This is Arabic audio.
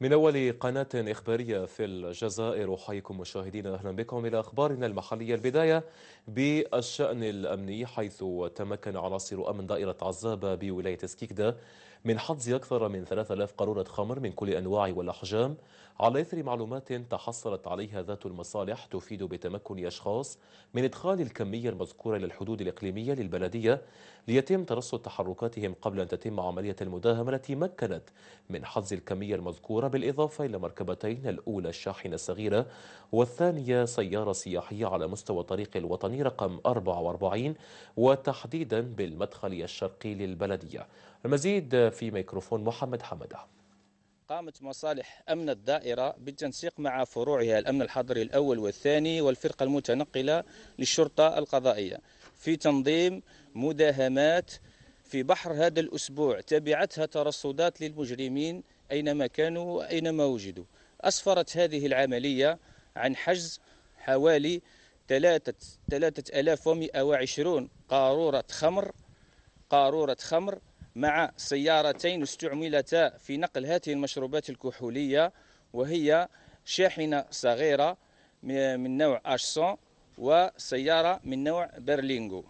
من أول قناة إخبارية في الجزائر أحييكم مشاهدينا أهلا بكم إلى أخبارنا المحلية البداية بالشأن الأمني حيث تمكن عناصر أمن دائرة عزابة بولاية سكيكدا من حظ أكثر من 3000 قارورة خمر من كل أنواع والأحجام على إثر معلومات تحصلت عليها ذات المصالح تفيد بتمكن أشخاص من إدخال الكمية المذكورة إلى الحدود الإقليمية للبلدية ليتم ترصد تحركاتهم قبل أن تتم عملية المداهمة التي مكنت من حظ الكمية المذكورة بالإضافة إلى مركبتين الأولى الشاحنة الصغيرة والثانية سيارة سياحية على مستوى الطريق الوطني رقم 44 وتحديدا بالمدخل الشرقي للبلدية المزيد في ميكروفون محمد حمده قامت مصالح أمن الدائرة بالتنسيق مع فروعها الأمن الحضري الأول والثاني والفرقة المتنقلة للشرطة القضائية في تنظيم مداهمات في بحر هذا الأسبوع تبعتها ترصدات للمجرمين أينما كانوا وأينما وجدوا أسفرت هذه العملية عن حجز حوالي 3120 قارورة خمر قارورة خمر مع سيارتين استعملتا في نقل هذه المشروبات الكحولية وهي شاحنة صغيرة من نوع أشسون وسيارة من نوع برلينغو